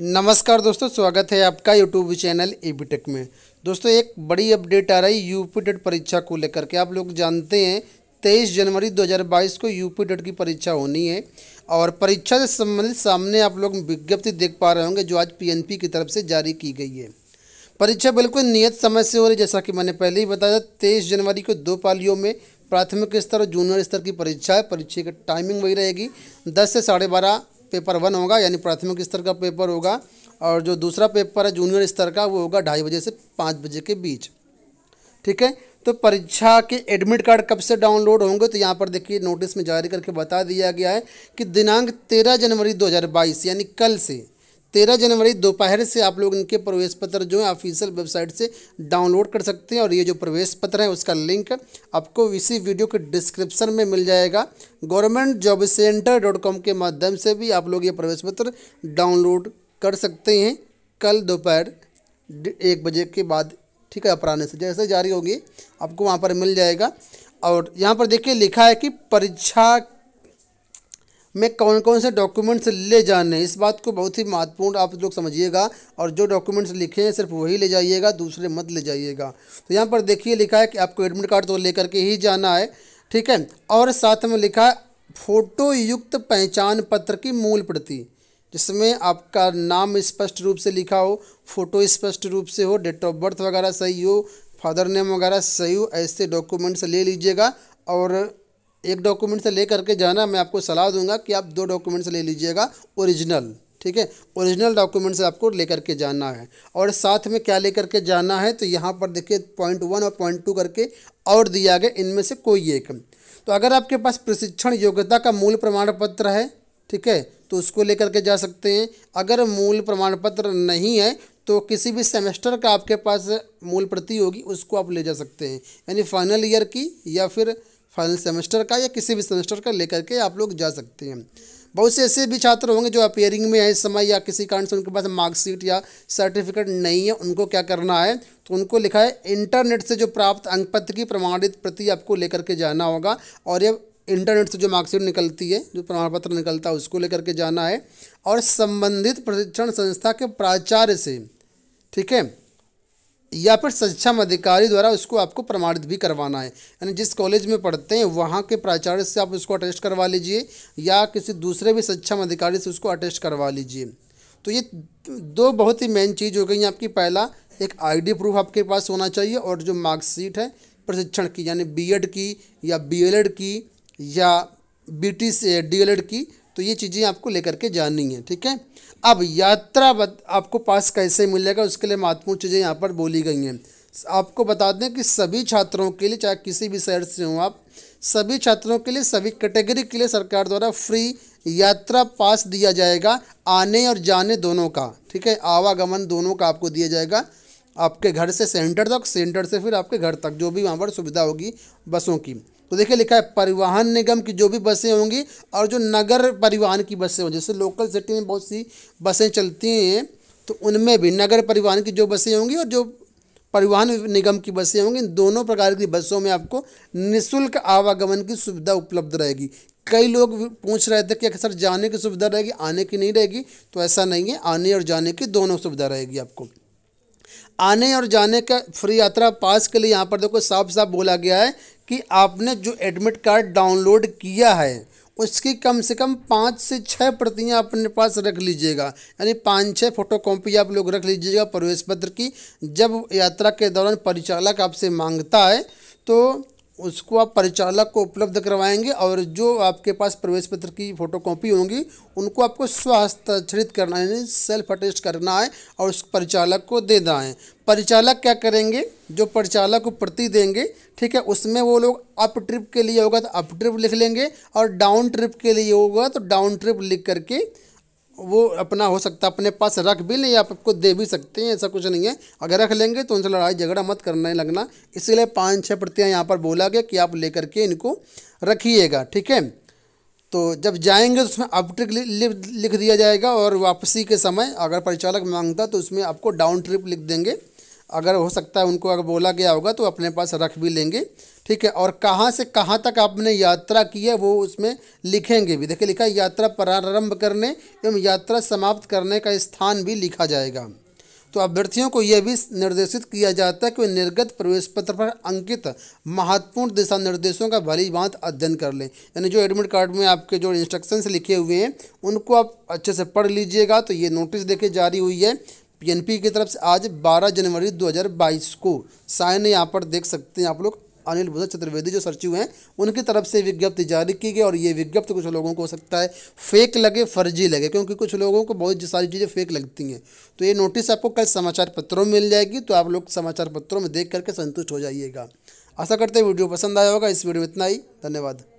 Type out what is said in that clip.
नमस्कार दोस्तों स्वागत है आपका यूट्यूब चैनल ए टेक में दोस्तों एक बड़ी अपडेट आ रही है यूपी डेट परीक्षा को लेकर के आप लोग जानते हैं तेईस जनवरी 2022 को यूपी डेट की परीक्षा होनी है और परीक्षा से संबंधित सामने आप लोग विज्ञप्ति देख पा रहे होंगे जो आज पीएनपी की तरफ से जारी की गई है परीक्षा बिल्कुल नियत समय से हो रही जैसा कि मैंने पहले ही बताया तेईस जनवरी को दो पालियों में प्राथमिक स्तर और जूनियर स्तर की परीक्षा है परीक्षा की टाइमिंग वही रहेगी दस से साढ़े बारह पेपर वन होगा यानी प्राथमिक स्तर का पेपर होगा और जो दूसरा पेपर है जूनियर स्तर का वो होगा ढाई बजे से पाँच बजे के बीच ठीक है तो परीक्षा के एडमिट कार्ड कब से डाउनलोड होंगे तो यहाँ पर देखिए नोटिस में जारी करके बता दिया गया है कि दिनांक तेरह जनवरी 2022 यानी कल से तेरह जनवरी दोपहर से आप लोग इनके प्रवेश पत्र जो है ऑफिशियल वेबसाइट से डाउनलोड कर सकते हैं और ये जो प्रवेश पत्र है उसका लिंक आपको इसी वीडियो के डिस्क्रिप्शन में मिल जाएगा government job centre dot com के माध्यम से भी आप लोग ये प्रवेश पत्र डाउनलोड कर सकते हैं कल दोपहर एक बजे के बाद ठीक है अपराने से जैसे जारी होगी आपको वहाँ पर मिल जाएगा और यहाँ पर देखिए लिखा है कि परीक्षा में कौन कौन से डॉक्यूमेंट्स ले जाने इस बात को बहुत ही महत्वपूर्ण आप लोग समझिएगा और जो डॉक्यूमेंट्स लिखे हैं सिर्फ वही ले जाइएगा दूसरे मत ले जाइएगा तो यहाँ पर देखिए लिखा है कि आपको एडमिट कार्ड तो लेकर के ही जाना है ठीक है और साथ में लिखा है फोटो युक्त पहचान पत्र की मूल प्रति जिसमें आपका नाम स्पष्ट रूप से लिखा हो फोटो स्पष्ट रूप से हो डेट ऑफ बर्थ वगैरह सही हो फादर नेम वगैरह सही हो ऐसे डॉक्यूमेंट्स ले लीजिएगा और एक डॉक्यूमेंट से लेकर के जाना मैं आपको सलाह दूंगा कि आप दो डॉक्यूमेंट्स ले लीजिएगा ओरिजिनल ठीक है ओरिजिनल डॉक्यूमेंट से आपको लेकर के जाना है और साथ में क्या लेकर के जाना है तो यहाँ पर देखिए पॉइंट वन और पॉइंट टू करके और दिया गया इनमें से कोई एक तो अगर आपके पास प्रशिक्षण योग्यता का मूल प्रमाण पत्र है ठीक है तो उसको लेकर के जा सकते हैं अगर मूल प्रमाण पत्र नहीं है तो किसी भी सेमेस्टर का आपके पास मूल प्रति होगी उसको आप ले जा सकते हैं यानी फाइनल ईयर की या फिर फाइनल सेमेस्टर का या किसी भी सेमेस्टर का लेकर के आप लोग जा सकते हैं बहुत से ऐसे भी छात्र होंगे जो अपेयरिंग में है इस समय या किसी कारण से उनके पास मार्कशीट या सर्टिफिकेट नहीं है उनको क्या करना है तो उनको लिखा है इंटरनेट से जो प्राप्त अंक पत्र की प्रमाणित प्रति आपको लेकर के जाना होगा और ये इंटरनेट से जो मार्कशीट निकलती है जो प्रमाण पत्र निकलता है उसको लेकर के जाना है और संबंधित प्रशिक्षण संस्था के प्राचार्य से ठीक है या फिर सक्षम अधिकारी द्वारा उसको आपको प्रमाणित भी करवाना है यानी जिस कॉलेज में पढ़ते हैं वहाँ के प्राचार्य से आप उसको अटेस्ट करवा लीजिए या किसी दूसरे भी सक्षम अधिकारी से उसको अटेस्ट करवा लीजिए तो ये दो बहुत ही मेन चीज़ हो गई आपकी पहला एक आईडी प्रूफ आपके पास होना चाहिए और जो मार्कशीट है प्रशिक्षण की यानी बीएड की या बीएलएड की या बी टी से डीएलएड की तो ये चीज़ें आपको लेकर के जाननी है ठीक है अब यात्रा आपको पास कैसे मिलेगा उसके लिए महत्वपूर्ण चीज़ें यहाँ पर बोली गई हैं आपको बता दें कि सभी छात्रों के लिए चाहे किसी भी शहर से हों आप सभी छात्रों के लिए सभी कैटेगरी के लिए सरकार द्वारा फ्री यात्रा पास दिया जाएगा आने और जाने दोनों का ठीक है आवागमन दोनों का आपको दिया जाएगा आपके घर से सेंटर तक सेंटर से फिर आपके घर तक जो भी वहाँ पर सुविधा होगी बसों की तो देखिए लिखा है परिवहन निगम की जो भी बसें होंगी और जो नगर परिवहन की बसें होंगी जैसे लोकल सिटी में बहुत सी बसें चलती हैं तो उनमें भी नगर परिवहन की जो बसें होंगी और जो परिवहन निगम की बसें होंगी इन दोनों प्रकार की बसों में आपको निःशुल्क आवागमन की सुविधा उपलब्ध रहेगी कई लोग पूछ रहे थे कि अक्सर जाने की सुविधा रहेगी आने की नहीं रहेगी तो ऐसा नहीं है आने और जाने की दोनों सुविधा रहेगी आपको आने और जाने का फ्री यात्रा पास के लिए यहाँ पर देखो साफ साफ बोला गया है कि आपने जो एडमिट कार्ड डाउनलोड किया है उसकी कम से कम पाँच से छः प्रतियाँ अपने पास रख लीजिएगा यानी पाँच छः फोटो कॉपी आप लोग रख लीजिएगा प्रवेश पत्र की जब यात्रा के दौरान परिचालक आपसे मांगता है तो उसको आप परिचालक को उपलब्ध करवाएंगे और जो आपके पास प्रवेश पत्र की फ़ोटो कॉपी होंगी उनको आपको स्वहस्ताक्षरित करना है यानी सेल्फ अटेस्ट करना है और उस परिचालक को दे देना है परिचालक क्या करेंगे जो परिचालक को प्रति देंगे ठीक है उसमें वो लोग अप ट्रिप के लिए होगा तो अप ट्रिप लिख लेंगे और डाउन ट्रिप के लिए होगा तो डाउन ट्रिप लिख करके वो अपना हो सकता है अपने पास रख भी लें आप आपको दे भी सकते हैं ऐसा कुछ नहीं है अगर रख लेंगे तो उनसे लड़ाई झगड़ा मत करना ही लगना इसलिए पाँच छः प्रतियाँ यहाँ पर बोला गया कि आप लेकर के इनको रखिएगा ठीक है तो जब जाएंगे तो उसमें अप ट्रिक लिख दिया जाएगा और वापसी के समय अगर परिचालक मांगता तो उसमें आपको डाउन ट्रिप लिख देंगे अगर हो सकता है उनको अगर बोला गया होगा तो अपने पास रख भी लेंगे ठीक है और कहाँ से कहाँ तक आपने यात्रा की है वो उसमें लिखेंगे भी देखिए लिखा यात्रा प्रारंभ करने एवं यात्रा समाप्त करने का स्थान भी लिखा जाएगा तो अभ्यर्थियों को यह भी निर्देशित किया जाता है कि वे निर्गत प्रवेश पत्र पर अंकित महत्वपूर्ण दिशा निर्देशों का भली बात अध्ययन कर लें यानी जो एडमिट कार्ड में आपके जो इंस्ट्रक्शंस लिखे हुए हैं उनको आप अच्छे से पढ़ लीजिएगा तो ये नोटिस देखे जारी हुई है पीएनपी की तरफ से आज 12 जनवरी 2022 को साइन यहाँ पर देख सकते हैं आप लोग अनिल भूषण चतुर्वेदी जो सचिव हैं उनकी तरफ से विज्ञप्ति जारी की गई और ये विज्ञप्ति कुछ लोगों को हो सकता है फेक लगे फर्जी लगे क्योंकि कुछ लोगों को बहुत सारी चीज़ें फेक लगती हैं तो ये नोटिस आपको कल समाचार पत्रों में मिल जाएगी तो आप लोग समाचार पत्रों में देख करके संतुष्ट हो जाइएगा आशा करते हैं वीडियो पसंद आया होगा इस वीडियो में इतना ही धन्यवाद